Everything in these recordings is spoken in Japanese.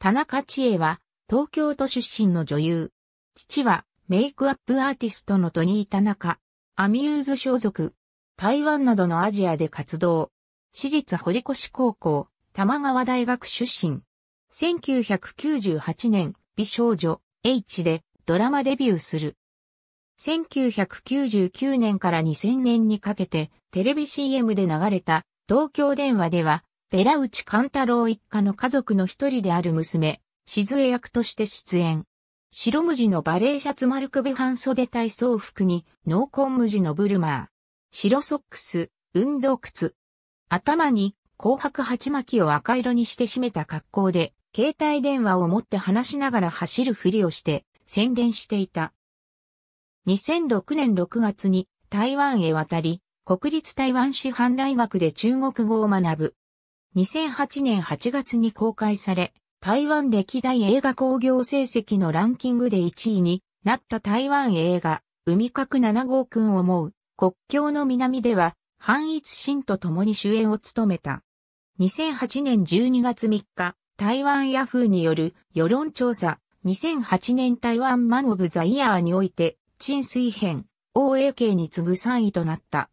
田中千恵は、東京都出身の女優。父は、メイクアップアーティストのトニー田中。アミューズ所属。台湾などのアジアで活動。私立堀越高校、玉川大学出身。1998年、美少女、H でドラマデビューする。1999年から2000年にかけてテレビ CM で流れた東京電話ではベラ内勘太郎一家の家族の一人である娘、静江役として出演。白無地のバレーシャツ丸首半袖体操服に、濃紺無地のブルマー。白ソックス、運動靴。頭に、紅白鉢巻きを赤色にして締めた格好で、携帯電話を持って話しながら走るふりをして、宣伝していた。2006年6月に台湾へ渡り、国立台湾師範大学で中国語を学ぶ。2008年8月に公開され、台湾歴代映画興行成績のランキングで1位になった台湾映画、海角7号くんを思う、国境の南では、反一新と共に主演を務めた。2008年12月3日、台湾ヤフーによる世論調査、2008年台湾マン・オブ・ザ・イヤーにおいて、陳水編、OAK に次ぐ3位となった。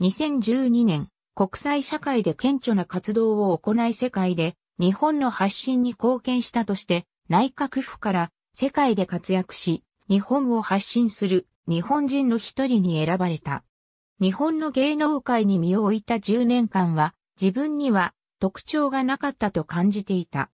2012年、国際社会で顕著な活動を行い世界で日本の発信に貢献したとして内閣府から世界で活躍し日本を発信する日本人の一人に選ばれた。日本の芸能界に身を置いた10年間は自分には特徴がなかったと感じていた。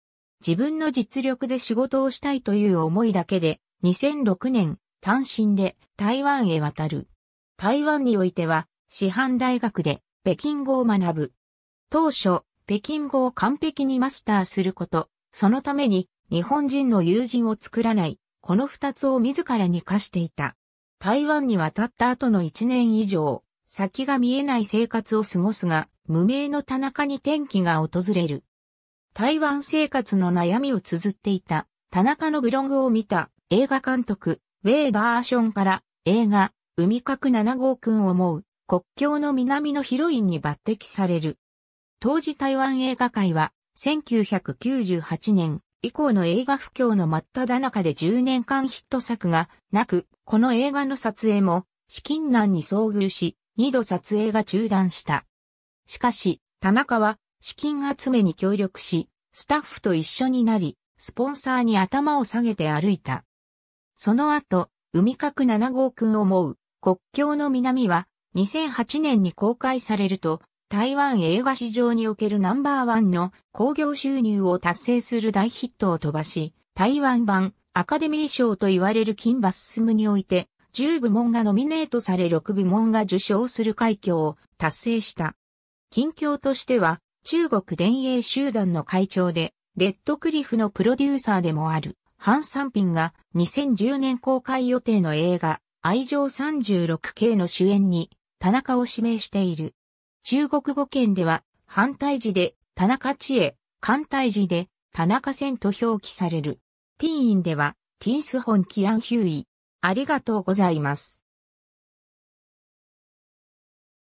自分の実力で仕事をしたいという思いだけで2006年単身で台湾へ渡る。台湾においては師範大学で北京語を学ぶ。当初、北京語を完璧にマスターすること、そのために日本人の友人を作らない、この二つを自らに課していた。台湾に渡った後の一年以上、先が見えない生活を過ごすが、無名の田中に転機が訪れる。台湾生活の悩みを綴っていた田中のブログを見た映画監督、ウェイ・バーションから映画、海角7号くんを思う国境の南のヒロインに抜擢される。当時台湾映画界は1998年以降の映画不況の真っ只中で10年間ヒット作がなく、この映画の撮影も資金難に遭遇し、2度撮影が中断した。しかし、田中は資金集めに協力し、スタッフと一緒になり、スポンサーに頭を下げて歩いた。その後、海角7号くん思う、国境の南は2008年に公開されると、台湾映画市場におけるナンバーワンの興行収入を達成する大ヒットを飛ばし、台湾版アカデミー賞と言われる金馬進において、10部門がノミネートされ6部門が受賞する快挙を達成した。近況としては、中国電影集団の会長で、レッドクリフのプロデューサーでもある、ハン・サンピンが2010年公開予定の映画、愛情36系の主演に田中を指名している。中国語圏では、反対字で、田中知恵、反対字で、田中線と表記される。ピンインでは、ティンスホンキアンヒューイ。ありがとうございます。